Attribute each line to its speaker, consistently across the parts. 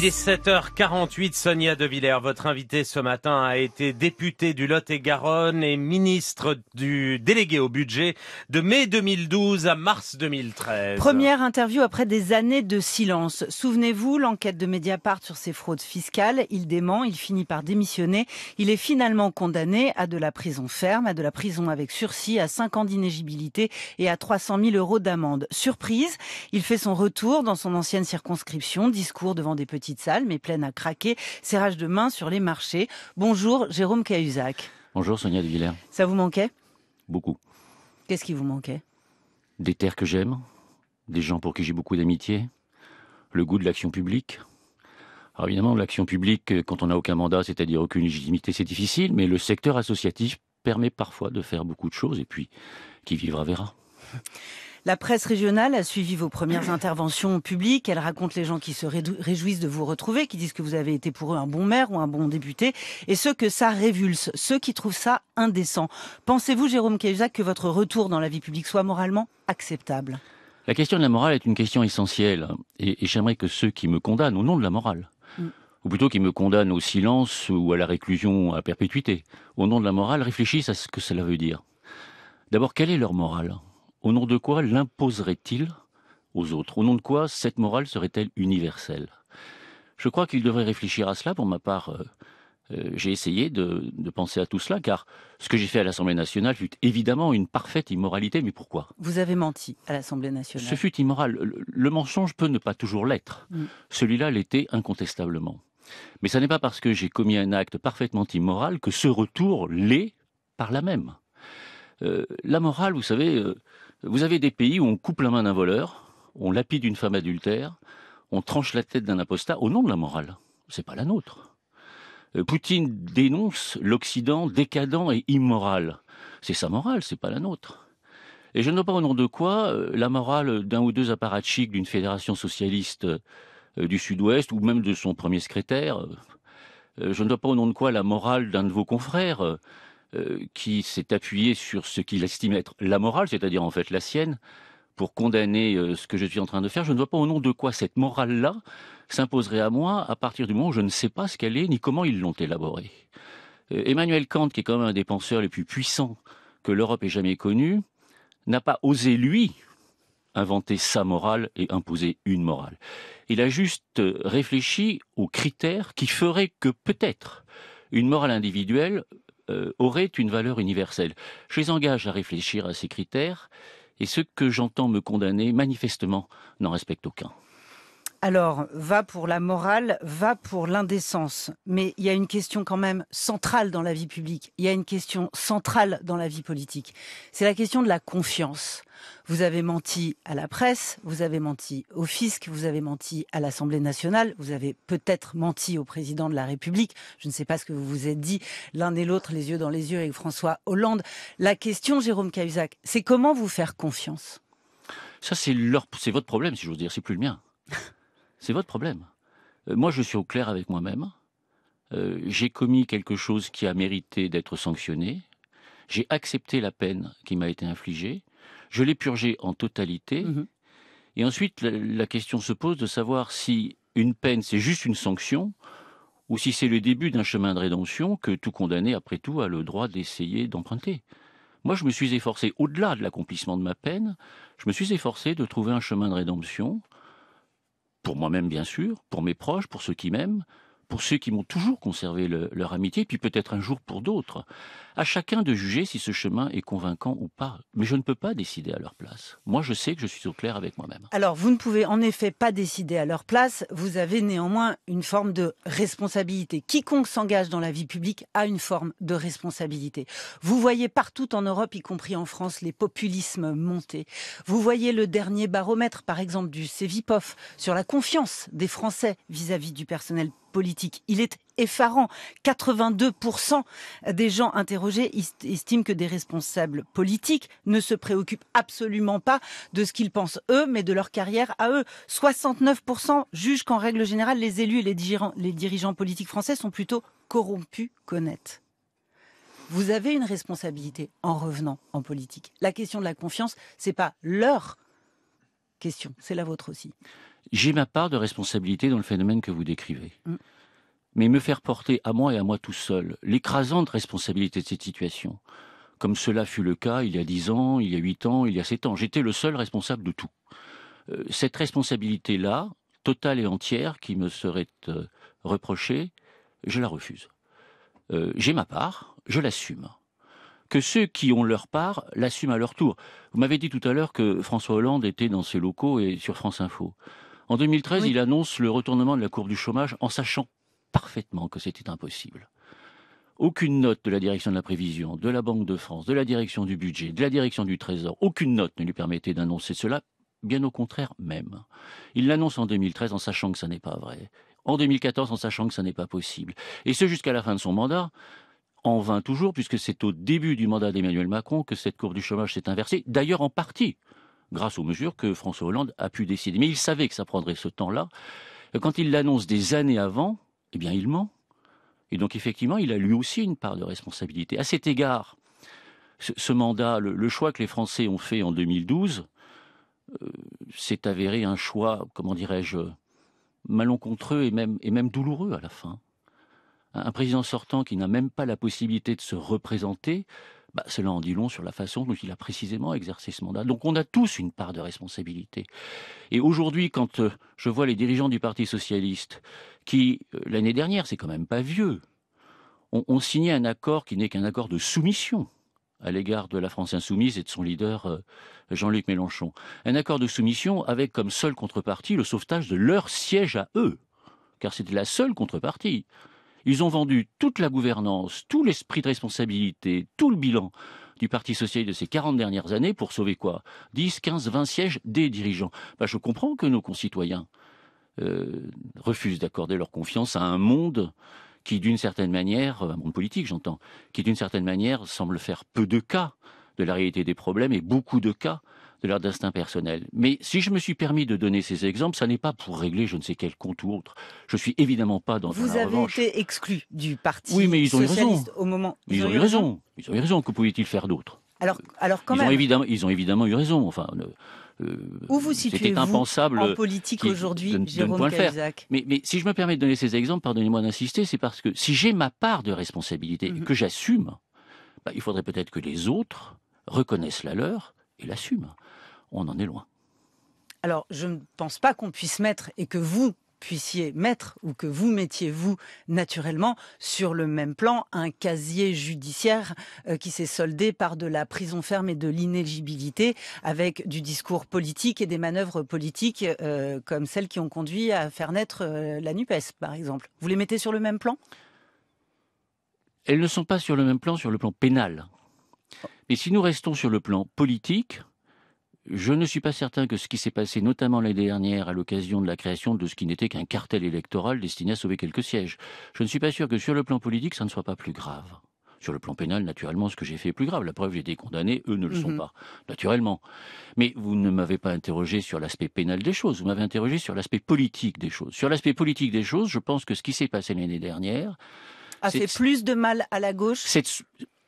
Speaker 1: Il est 7h48, Sonia De Villers, votre invitée ce matin a été députée du Lot-et-Garonne et ministre du délégué au budget de mai 2012 à
Speaker 2: mars 2013.
Speaker 1: Première interview après des années de silence. Souvenez-vous, l'enquête de Mediapart sur ses fraudes fiscales, il dément, il finit par démissionner, il est finalement condamné à de la prison ferme, à de la prison avec sursis, à 5 ans d'inégibilité et à 300 000 euros d'amende. Surprise, il fait son retour dans son ancienne circonscription, discours devant des petits petite salle, mais pleine à craquer. Serrage de main sur les marchés. Bonjour, Jérôme Cahuzac.
Speaker 2: Bonjour, Sonia de Villers.
Speaker 1: Ça vous manquait Beaucoup. Qu'est-ce qui vous manquait
Speaker 2: Des terres que j'aime, des gens pour qui j'ai beaucoup d'amitié, le goût de l'action publique. Alors évidemment, l'action publique, euh, quand on n'a aucun mandat, c'est-à-dire aucune légitimité, c'est difficile, mais le secteur associatif permet parfois de faire beaucoup de choses, et puis qui vivra verra.
Speaker 1: La presse régionale a suivi vos premières interventions publiques. Elle raconte les gens qui se réjouissent de vous retrouver, qui disent que vous avez été pour eux un bon maire ou un bon député, et ceux que ça révulse, ceux qui trouvent ça indécent. Pensez-vous, Jérôme Cahuzac, que votre retour dans la vie publique soit moralement acceptable
Speaker 2: La question de la morale est une question essentielle, et, j'aimerais que ceux qui me condamnent au nom de la morale, mm. ou plutôt qui me condamnent au silence ou à la réclusion à perpétuité, au nom de la morale, réfléchissent à ce que cela veut dire. D'abord, quelle est leur morale au nom de quoi l'imposerait-il aux autres Au nom de quoi cette morale serait-elle universelle Je crois qu'il devrait réfléchir à cela. Pour ma part, euh, euh, j'ai essayé de, penser à tout cela, car ce que j'ai fait à l'Assemblée nationale fut évidemment une parfaite immoralité. Mais pourquoi
Speaker 1: Vous avez menti à l'Assemblée nationale. Ce fut
Speaker 2: immoral. Le, mensonge peut ne pas toujours l'être. Mm. Celui-là l'était incontestablement. Mais ce n'est pas parce que j'ai commis un acte parfaitement immoral que ce retour l'est par la même. Euh, la morale, vous savez, vous avez des pays où on coupe la main d'un voleur, on lapide une femme adultère, on tranche la tête d'un apostat au nom de la morale. C'est pas la nôtre. Euh, Poutine dénonce l'Occident décadent et immoral. C'est sa morale, c'est pas la nôtre. Et je ne vois pas au nom de quoi euh, la morale d'un ou deux apparatchiks d'une fédération socialiste euh, du Sud-Ouest ou même de son premier secrétaire. Je ne vois pas au nom de quoi la morale d'un de vos confrères euh, qui s'est appuyé sur ce qu'il estime être la morale, c'est-à-dire en fait la sienne, pour condamner euh, ce que je suis en train de faire. Je ne vois pas au nom de quoi cette morale-là s'imposerait à moi à partir du moment où je ne sais pas ce qu'elle est ni comment ils l'ont élaborée. Euh, Emmanuel Kant, qui est quand même un des penseurs les plus puissants que l'Europe ait jamais connu, n'a pas osé, lui, inventer sa morale et imposer une morale. Il a juste réfléchi aux critères qui feraient que peut-être une morale individuelle euh, aurait une valeur universelle. Je les engage à réfléchir à ces critères et ceux que j'entends me condamner manifestement n'en respectent aucun.
Speaker 1: Alors, va pour la morale, va pour l'indécence. Mais il y a une question quand même centrale dans la vie publique. Il y a une question centrale dans la vie politique. C'est la question de la confiance. Vous avez menti à la presse, vous avez menti au fisc, vous avez menti à l'Assemblée nationale, vous avez peut-être menti au président de la République. Je ne sais pas ce que vous vous êtes dit l'un et l'autre, les yeux dans les yeux avec François Hollande. La question, Jérôme Cahuzac, c'est comment vous faire confiance
Speaker 2: Ça, c'est votre problème, si je veux dire, c'est plus le mien. C'est votre problème. Euh, moi, je suis au clair avec moi-même. Euh, j'ai commis quelque chose qui a mérité d'être sanctionné. J'ai accepté la peine qui m'a été infligée. Je l'ai purgée en totalité. Mhm. Et ensuite, la question se pose de savoir si une peine, c'est juste une sanction, ou si c'est le début d'un chemin de rédemption que tout condamné, après tout, a le droit d'essayer d'emprunter. Moi, je me suis efforcé, au-delà de l'accomplissement de ma peine, je me suis efforcé de trouver un chemin de rédemption pour moi-même bien sûr, pour mes proches, pour ceux qui m'aiment, pour ceux qui m'ont toujours conservé leur amitié, puis peut-être un jour pour d'autres. À chacun de juger si ce chemin est convaincant ou pas. Mais je ne peux pas décider à leur place. Moi, je sais que je suis au clair avec moi-même.
Speaker 1: Alors, vous ne pouvez en effet pas décider à leur place. Vous avez néanmoins une forme de responsabilité. Quiconque s'engage dans la vie publique a une forme de responsabilité. Vous voyez partout en Europe, y compris en France, les populismes monter. Vous voyez le dernier baromètre, par exemple, du Cevipof sur la confiance des Français vis à -vis du personnel il est effarant. 82% des gens interrogés estiment que des responsables politiques ne se préoccupent absolument pas de ce qu'ils pensent eux, mais de leur carrière à eux. 69% jugent qu'en règle générale, les élus et les dirigeants, les dirigeants politiques français sont plutôt corrompus qu'honnêtes vous avez une responsabilité en revenant en politique. La question de la confiance, c'est pas leur question, c'est la vôtre aussi.
Speaker 2: J'ai ma part de responsabilité dans le phénomène que vous décrivez. Mm. Mais me faire porter à moi et à moi tout seul l'écrasante responsabilité de cette situation, comme cela fut le cas il y a dix ans, il y a huit ans, il y a sept ans, j'étais le seul responsable de tout. Euh, cette responsabilité-là, totale et entière, qui me serait euh, reprochée, je la refuse. Euh, j'ai ma part, je l'assume que ceux qui ont leur part l'assument à leur tour. Vous m'avez dit tout à l'heure que François Hollande était dans ses locaux et sur France Info. En 2013, il annonce le retournement de la Cour du chômage en sachant parfaitement que c'était impossible. Aucune note de la direction de la prévision, de la Banque de France, de la direction du budget, de la direction du Trésor, aucune note ne lui permettait d'annoncer cela, bien au contraire même. Il l'annonce en 2013 en sachant que ça n'est pas vrai en 2014 en sachant que ça n'est pas possible. Et ce jusqu'à la fin de son mandat, en vain toujours, puisque c'est au début du mandat d'Emmanuel Macron que cette courbe du chômage s'est inversée, d'ailleurs en partie grâce aux mesures que François Hollande a pu décider. Mais il savait que ça prendrait ce temps-là. Quand il l'annonce des années avant, eh bien il ment. Et donc effectivement, il a lui aussi une part de responsabilité. À cet égard, ce, mandat, le, choix que les Français ont fait en 2012, euh, s'est avéré un choix, comment dirais-je, malencontreux et même, et même douloureux à la fin un président sortant qui n'a même pas la possibilité de se représenter, bah, cela en dit long sur la façon dont il a précisément exercé ce mandat. Donc on a tous une part de responsabilité. Et aujourd'hui, quand euh, je vois les dirigeants du Parti socialiste, qui, euh, l'année dernière, c'est quand même pas vieux, ont, ont signé un accord qui n'est qu'un accord de soumission à l'égard de la France insoumise et de son leader euh, Jean-Luc Mélenchon. Un accord de soumission avec comme seule contrepartie le sauvetage de leur siège à eux, car c'était la seule contrepartie. Ils ont vendu toute la gouvernance, tout l'esprit de responsabilité, tout le bilan du Parti socialiste de ces 40 dernières années pour sauver quoi 10, 15, 20 sièges des dirigeants. Bah, je comprends que nos concitoyens euh, refusent d'accorder leur confiance à un monde qui, d'une certaine manière, euh, un monde politique j'entends, qui d'une certaine manière semble faire peu de cas de la réalité des problèmes et beaucoup de cas de leur destin personnel. Mais si je me suis permis de donner ces exemples, ça n'est pas pour régler je ne sais quel compte ou autre. Je suis évidemment pas dans Vous avez
Speaker 1: été exclu du parti oui, mais ils ont socialiste au moment. Ils, ont, eu raison.
Speaker 2: Ils ont eu raison. Que pouvaient-ils faire d'autre Alors, alors quand ils Ont évidemment, ils ont évidemment eu raison. Enfin. Euh, euh, Où vous situez -vous impensable en politique aujourd'hui, Jérôme Cahuzac mais, mais, si je me permets de donner ces exemples, pardonnez-moi d'insister, c'est parce que si j'ai ma part de responsabilité mhm. que j'assume, bah, il faudrait peut-être que les autres reconnaissent la leur et l'assume. On en est loin.
Speaker 1: Alors, je ne pense pas qu'on puisse mettre et que vous puissiez mettre ou que vous mettiez vous naturellement sur le même plan un casier judiciaire euh, qui s'est soldé par de la prison ferme et de l'inéligibilité avec du discours politique et des manœuvres politiques euh, comme celles qui ont conduit à faire naître euh, la NUPES par exemple. Vous les mettez sur le même plan
Speaker 2: Elles ne sont pas sur le même plan sur le plan pénal. Et si nous restons sur le plan politique, je ne suis pas certain que ce qui s'est passé notamment l'année dernière à l'occasion de la création de ce qui n'était qu'un cartel électoral destiné à sauver quelques sièges, je ne suis pas sûr que sur le plan politique ça ne soit pas plus grave. Sur le plan pénal, naturellement, ce que j'ai fait est plus grave. La preuve, j'ai été condamné, eux ne le sont mhm. pas, naturellement. Mais vous ne m'avez pas interrogé sur l'aspect pénal des choses, vous m'avez interrogé sur l'aspect politique des choses. Sur l'aspect politique des choses, je pense que ce qui s'est passé l'année dernière... A fait
Speaker 1: plus de mal à la gauche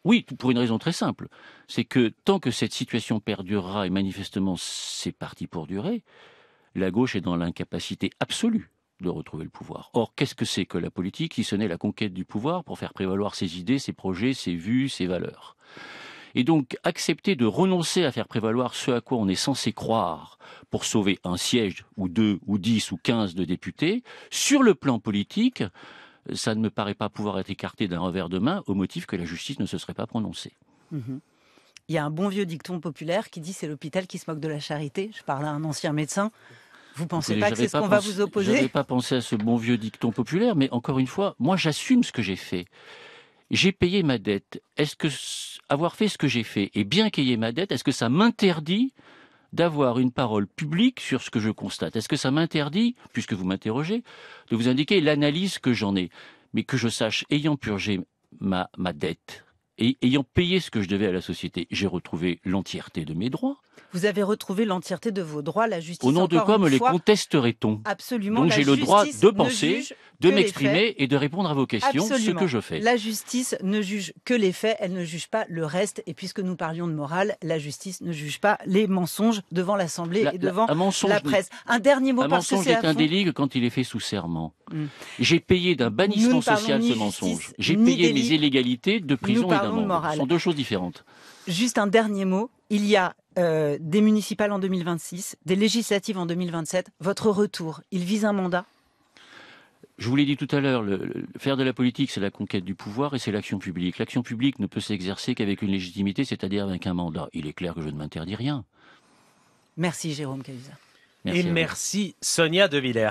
Speaker 2: oui, pour une raison très simple. C'est que tant que cette situation perdurera, et manifestement c'est parti pour durer, la gauche est dans l'incapacité absolue de retrouver le pouvoir. Or, qu'est-ce que c'est que la politique si ce n'est la conquête du pouvoir pour faire prévaloir ses idées, ses projets, ses vues, ses valeurs et donc, accepter de renoncer à faire prévaloir ce à quoi on est censé croire pour sauver un siège ou deux ou dix ou quinze de députés, sur le plan politique, ça ne me paraît pas pouvoir être écarté d'un revers de main au motif que la justice ne se serait pas prononcée.
Speaker 1: Mhm. Il y a un bon vieux dicton populaire qui dit c'est l'hôpital qui se moque de la charité. Je parle à un ancien médecin. Vous pensez pas que c'est ce qu'on va vous opposer J'avais
Speaker 2: pas pensé à ce bon vieux dicton populaire, mais encore une fois, moi j'assume ce que j'ai fait. J'ai payé ma dette. Est-ce que avoir fait ce que j'ai fait et bien payer ma dette, est-ce que ça m'interdit d'avoir une parole publique sur ce que je constate. Est-ce que ça m'interdit, puisque vous m'interrogez, de vous indiquer l'analyse que j'en ai, mais que je sache, ayant purgé ma, ma dette, et ayant payé ce que je devais à la société, j'ai retrouvé l'entièreté de mes droits.
Speaker 1: Vous avez retrouvé l'entièreté de vos droits, la justice. Au nom de quoi me les
Speaker 2: contesterait-on Absolument. Donc j'ai le droit de penser, de m'exprimer et de répondre à vos questions, Absolument. ce que je fais. La
Speaker 1: justice ne juge que les faits, elle ne juge pas le reste. Et puisque nous parlions de morale, la justice ne juge pas les mensonges devant l'Assemblée et devant la, presse. Un dernier mot un parce mensonge que c'est est un délit
Speaker 2: quand il est fait sous serment. Hmm. J'ai payé d'un bannissement social ce mensonge. J'ai payé mes illégalités de prison et d'amende. Ce sont deux choses différentes.
Speaker 1: Juste un dernier mot il y a euh, des municipales en 2026, des législatives en 2027. Votre retour, il vise un mandat
Speaker 2: je vous l'ai dit tout à l'heure, faire de la politique, c'est la conquête du pouvoir et c'est l'action publique. L'action publique ne peut s'exercer qu'avec une légitimité, c'est-à-dire avec un mandat. Il est clair que je ne m'interdis rien.
Speaker 1: Merci Jérôme Cahuzac. et
Speaker 2: merci Sonia De Villers.